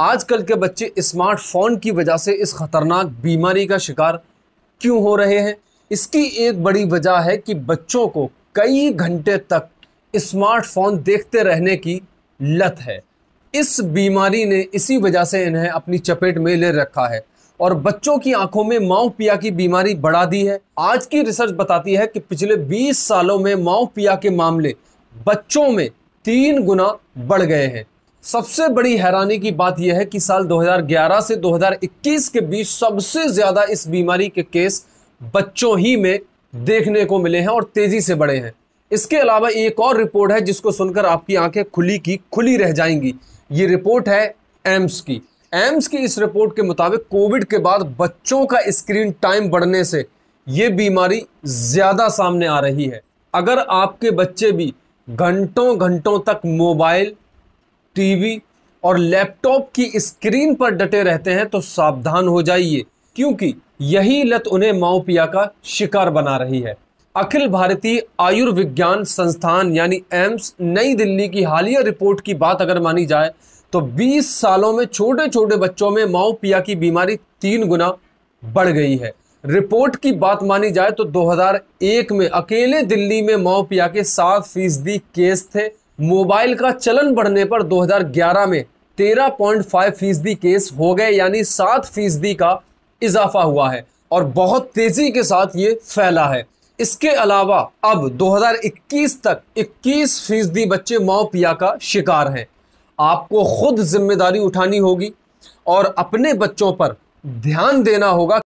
आजकल के बच्चे स्मार्टफोन की वजह से इस ख़तरनाक बीमारी का शिकार क्यों हो रहे हैं इसकी एक बड़ी वजह है कि बच्चों को कई घंटे तक स्मार्टफोन देखते रहने की लत है इस बीमारी ने इसी वजह से इन्हें अपनी चपेट में ले रखा है और बच्चों की आंखों में माओ पिया की बीमारी बढ़ा दी है आज की रिसर्च बताती है कि पिछले 20 सालों में माओ पिया के मामले बच्चों में तीन गुना बढ़ गए हैं सबसे बड़ी हैरानी की बात यह है कि साल 2011 से 2021 के बीच सबसे ज़्यादा इस बीमारी के केस बच्चों ही में देखने को मिले हैं और तेज़ी से बढ़े हैं इसके अलावा एक और रिपोर्ट है जिसको सुनकर आपकी आंखें खुली की खुली रह जाएंगी ये रिपोर्ट है एम्स की एम्स की इस रिपोर्ट के मुताबिक कोविड के बाद बच्चों का स्क्रीन टाइम बढ़ने से ये बीमारी ज़्यादा सामने आ रही है अगर आपके बच्चे भी घंटों घंटों तक मोबाइल टीवी और लैपटॉप की स्क्रीन पर डटे रहते हैं तो सावधान हो जाइए क्योंकि यही लत उन्हें माओपिया का शिकार बना रही है अखिल भारतीय आयुर्विज्ञान संस्थान यानी एम्स नई दिल्ली की हालिया रिपोर्ट की बात अगर मानी जाए तो 20 सालों में छोटे छोटे बच्चों में माओ पिया की बीमारी तीन गुना बढ़ गई है रिपोर्ट की बात मानी जाए तो 2001 में अकेले दिल्ली में माओ पिया के सात फीसदी केस थे मोबाइल का चलन बढ़ने पर 2011 में 13.5 फीसदी केस हो गए यानी सात फीसदी का इजाफा हुआ है और बहुत तेज़ी के साथ ये फैला है इसके अलावा अब 2021 तक 21 फीसदी बच्चे माओ पिया का शिकार हैं आपको खुद जिम्मेदारी उठानी होगी और अपने बच्चों पर ध्यान देना होगा